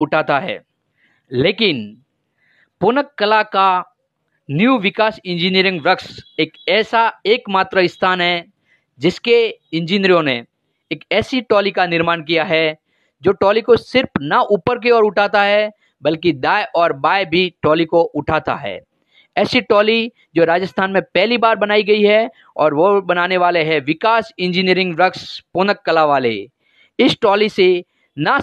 उठाता है लेकिन पुनक कला का न्यू विकास इंजीनियरिंग वृक्ष एक ऐसा एकमात्र स्थान है जिसके इंजीनियरों ने एक ऐसी टॉली का निर्माण किया है जो टॉली को सिर्फ ना ऊपर की ओर उठाता है बल्कि दाएं और बाएं भी टॉली को उठाता है ऐसी टॉली जो राजस्थान में पहली बार बनाई गई है और वो बनाने वाले हैं विकास इंजीनियरिंग वृक्ष पुनक कला वाले इस टॉली से ना